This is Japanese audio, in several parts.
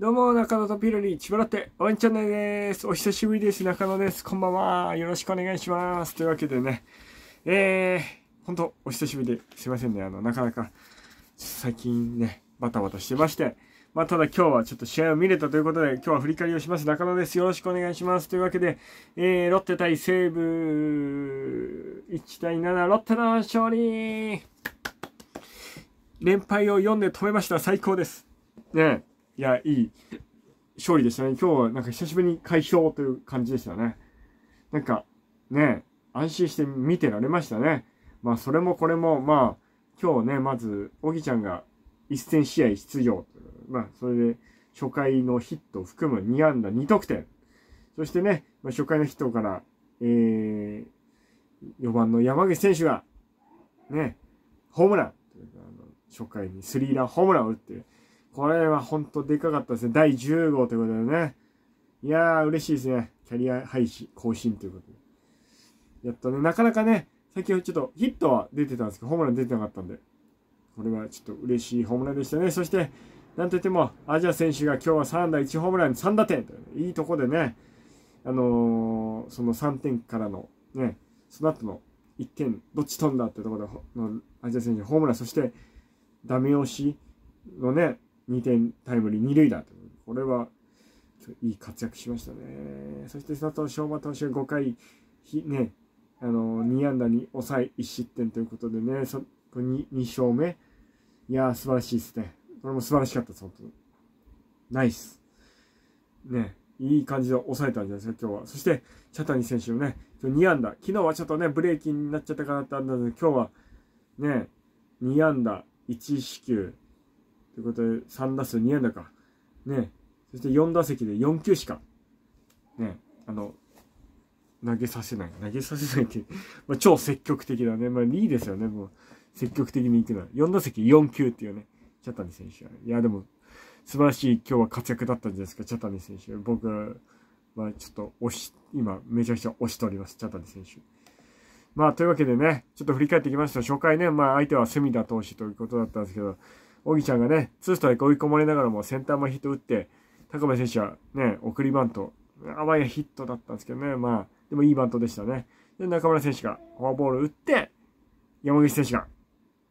どうも、中野とピロリ、千葉ロッテ、ワンチャンネルです。お久しぶりです。中野です。こんばんは。よろしくお願いします。というわけでね、えー、ほんと、お久しぶりですいませんね。あの、なかなか、最近ね、バタバタしてまして、まあ、ただ今日はちょっと試合を見れたということで、今日は振り返りをします。中野です。よろしくお願いします。というわけで、えー、ロッテ対西武、1対7、ロッテの勝利連敗を4で止めました。最高です。ねえ。いや、いい勝利でしたね。今日はなんか久しぶりに快勝という感じでしたね。なんか、ね、安心して見てられましたね。まあ、それもこれも、まあ、今日ね、まず、おぎちゃんが1戦試合出場。まあ、それで、初回のヒットを含む2安打2得点。そしてね、まあ、初回のヒットから、えー、4番の山口選手が、ね、ホームラン。初回にスリーランホームランを打って、これは本当でかかったですね。第10号ということでね。いやー、嬉しいですね。キャリア廃止、更新ということで。やっとね、なかなかね、先ほどちょっとヒットは出てたんですけど、ホームラン出てなかったんで、これはちょっと嬉しいホームランでしたね。そして、なんといっても、アジア選手が今日は3打1ホームラン3打点といいとこでね、あのー、その3点からの、ね、その後の1点、どっち飛んだってところで、のアジア選手ホームラン、そして、ダメ押しのね、2点タイムリー、2塁打とこれはいい活躍しましたね。そして佐藤昌磨投手5回、ね、あの2安打に抑え1失点ということでね、そ 2, 2勝目。いやー、素晴らしいですね。これも素晴らしかったです、本当に。ナイス。ね、いい感じで抑えたんじゃないですか、今日は。そして、茶谷選手のね、2安打。昨日はちょっとね、ブレーキになっちゃったかなってあったんですけど、今日はね、2安打、1四球、ということで、3打数2安打か。ね。そして4打席で4球しか、ね、あの、投げさせない。投げさせないって、まあ、超積極的だね。まあ、いいですよね、もう。積極的に行くのは。4打席4球っていうね、チャタニ選手は。いや、でも、素晴らしい今日は活躍だったんじゃないですか、チャタニ選手。僕は、まあ、ちょっと押し、今、めちゃくちゃ押しております、チャタニ選手。まあ、というわけでね、ちょっと振り返ってきました。初回ね、まあ、相手はミ田投手ということだったんですけど、小木ちゃんがね、ツーストライク追い込まれながらもセンター前ヒット打って、高部選手はね、送りバント、あわやヒットだったんですけどね、まあ、でもいいバントでしたね。で、中村選手がフォアボール打って、山口選手が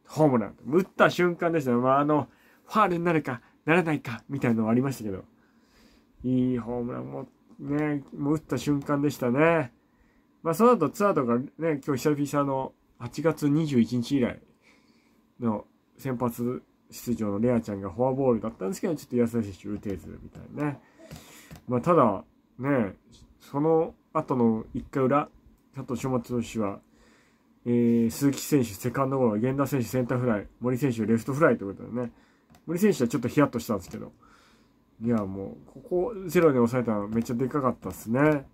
ホームラン。打った瞬間でしたね。まあ、あの、ファールになるか、ならないか、みたいなのはありましたけど、いいホームランも、ね、もう打った瞬間でしたね。まあ、その後ツアーとかね、今日久々の8月21日以来の先発出場のレアちゃんがフォアボールだったんですけど、ちょっと安田選手打てず、みたいなね。まあ、ただ、ね、その後の1回裏、佐藤昌松投手は、えー、鈴木選手、セカンドゴロ、源田選手、センターフライ、森選手、レフトフライということでね、森選手はちょっとヒヤッとしたんですけど、いや、もう、ここゼロに抑えたのめっちゃでかかったっすね。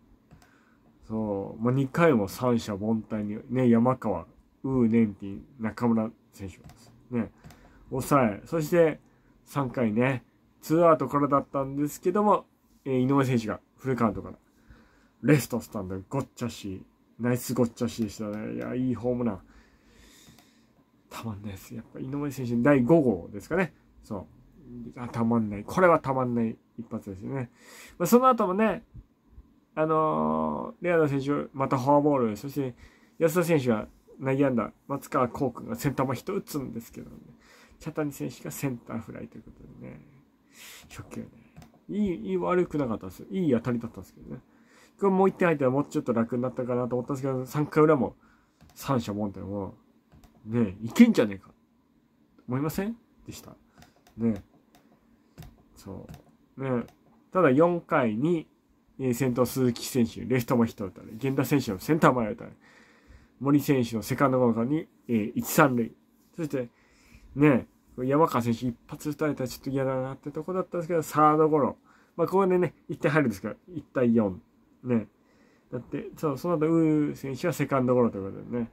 そう、まあ、2回も三者凡退に、ね、山川、ウーネンティン、中村選手ですね。抑え、そして3回ね、2アウトからだったんですけども、えー、井上選手がフルカウントから、レフトスタンド、ごっちゃし、ナイスごっちゃしでしたね。いや、いいホームラン。たまんないです。やっぱ井上選手の第5号ですかね。そう。あ、たまんない。これはたまんない一発ですよね。まあ、その後もね、あのー、レアの選手、またフォアボール、そして安田選手が投げ野んだ松川幸君がセンター前ヒット打つんですけどね。茶谷選手がセンターフライということでね、初球ね、いい、いい悪くなかったですよ。いい当たりだったんですけどね。これもう1点入ったらもうちょっと楽になったかなと思ったんですけど、3回裏も三者凡退も、ねいけんじゃねえか。思いませんでした。ねそう。ねただ4回に、え先頭鈴木選手、レフトもヒット打たれ、源田選手のセンター前打たれ、森選手のセカンドゴロに、えー、1、3塁。そして、ね、山川選手一発打たれたらちょっと嫌だなってとこだったんですけど、サードゴロ。まあ、ここでね、1点入るんですから、1対4。ね。だって、そう、その後、ウー選手はセカンドゴロということでね。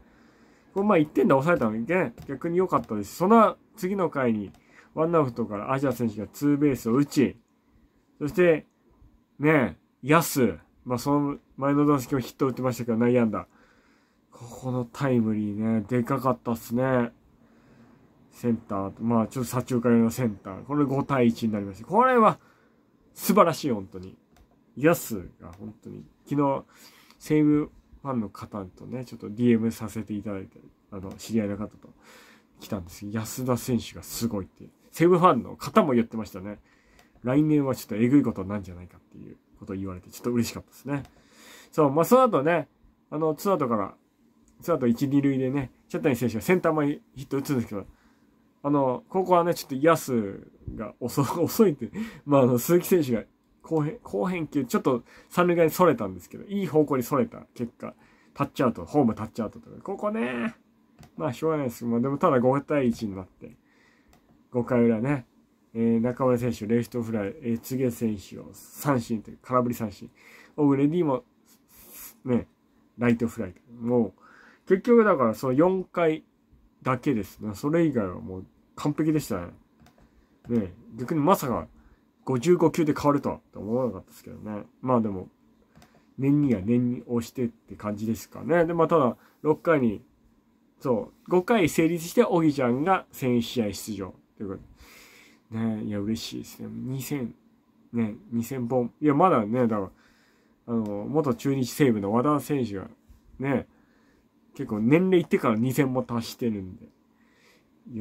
これまあ1点で抑えたのにね、逆に良かったです。その次の回に、ワンアウトからアジア選手がツーベースを打ち、そして、ね、ヤス、まあ、その前の打席をヒット打ってましたけど、内野安打。ここのタイムリーね、でかかったっすね。センター、まあちょっと左中間寄りのセンター、これ5対1になりました。これは素晴らしい、本当に。安が本当に、昨日、西武ファンの方とね、ちょっと DM させていただいて、あの、知り合いの方と来たんですけど、安田選手がすごいって、西武ファンの方も言ってましたね。来年はちょっとえぐいことなんじゃないかっていうことを言われて、ちょっと嬉しかったですね。そう、まあ、その後ね、あの、ツーアウトから、ツーアウト1、2塁でね、チャッタニ選手がセンター前ヒット打つんですけど、あの、ここはね、ちょっと安が遅 遅いって、まあ、あの、鈴木選手が後編、後編級、ちょっと三塁側に逸れたんですけど、いい方向に逸れた結果、タッチアウト、ホームタッチアウトとか、ここね、まあ、しょうがないです。まあ、でもただ5対1になって、5回裏ね、えー、中村選手、レフトフライ、えー、柘植選手を三振という、空振り三振。オグレディも、ね、ライトフライ。もう、結局だからその4回だけですね。それ以外はもう完璧でしたね。ね逆にまさか55球で変わるとは思わなかったですけどね。まあでも、年には年に押してって感じですかね。で、まあただ、6回に、そう、5回成立して、おぎちゃんが1000試合出場。ということで。ねいや、嬉しいですね。2000、ね、2000本。いや、まだね、だから、あの、元中日西武の和田選手が、ね、結構年齢いってから2000も達してるんで。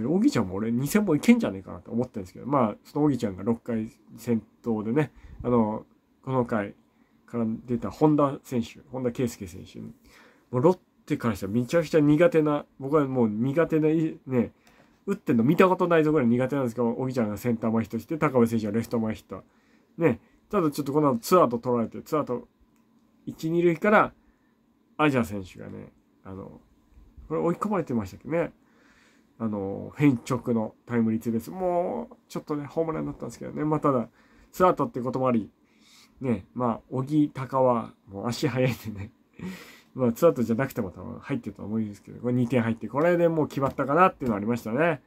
おぎちゃんも俺2000本いけんじゃねえかなと思ったんですけど、まあ、そのおぎちゃんが6回先頭でね、あの、この回から出た本田選手、本田圭佑選手、もうロッテからしたらめちゃくちゃ苦手な、僕はもう苦手な、ね、打ってんの見たことないぞぐらい苦手なんですけど、おぎちゃんがセンター前ヒットして、高部選手がレフト前ヒット。ね、ただちょっとこの後ツアーと取られて、ツアーと1、2塁から、アジア選手がね、あの、これ追い込まれてましたっけどね。あの、変直のタイムリーツーベース。もう、ちょっとね、ホームランだったんですけどね。まあ、ただ、スアートってこともあり、ね、まあ、小木高は、もう足速いんでね。まあ、ツアートじゃなくても多分入ってると思うんですけど、これ2点入って、これでもう決まったかなっていうのはありましたね。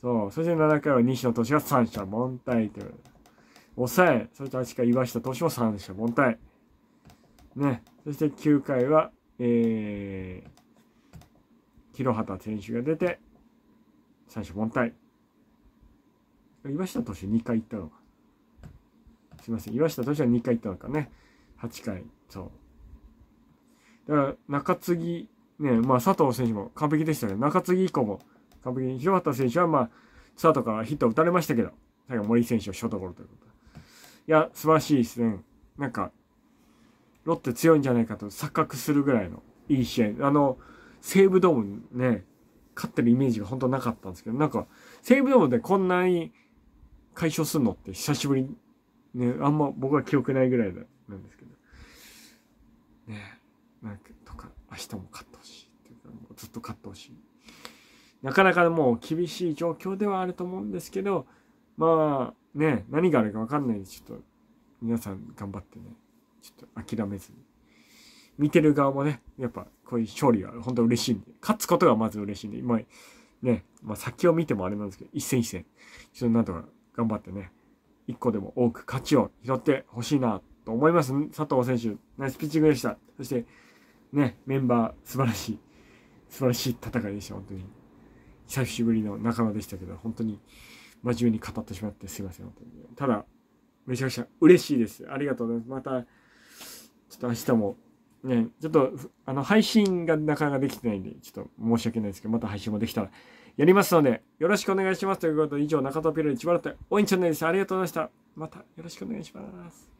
そう。そして7回は西野投手が三者凡退という。抑え、そして8回岩下投手も三者凡退。ね。そして9回は、えー、広畑選手が出て、最初問題岩下投手2回行ったのか。すいません。岩下投手は2回行ったのかね。8回。そう。だから、中継ぎ、ね、まあ佐藤選手も完璧でしたね。中継ぎ以降も完璧に。広畑選手はまあ、佐藤かヒット打たれましたけど、最後森選手をショートゴロということ。いや、素晴らしいですね。なんか、ロッテ強いんじゃないかと錯覚するぐらいのいい試合。あの、西武ドームね、勝ってるイメージが本当なかったんですけど、なんか、西武ドームでこんなに解消するのって久しぶり、ね、あんま僕は記憶ないぐらいなんですけど。ねなんか、とか、明日も勝ってほしいっていうか、もうずっと勝ってほしい。なかなかもう厳しい状況ではあると思うんですけど、まあ、ね、何があるかわかんないんで、ちょっと、皆さん頑張ってね、ちょっと諦めずに。見てる側もね、やっぱこういう勝利は本当嬉しいんで、勝つことがまず嬉しいんで、今、ね、まあ、先を見てもあれなんですけど、一戦一戦、一緒になんとか頑張ってね、一個でも多く勝ちを拾ってほしいなと思います。佐藤選手、ナイスピッチングでした。そして、ね、メンバー素晴らしい、素晴らしい戦いでした、本当に。久しぶりの仲間でしたけど、本当に真面目に語ってしまってすいません、本当に。ただ、めちゃくちゃ嬉しいです。ありがとうございます。また、ちょっと明日もね、ちょっと、あの、配信がなかなかできてないんで、ちょっと申し訳ないですけど、また配信もできたらやりますので、よろしくお願いします。ということで、以上、中田ピロ千葉ロッテ、応援チャンネルでた。ありがとうございました。またよろしくお願いします。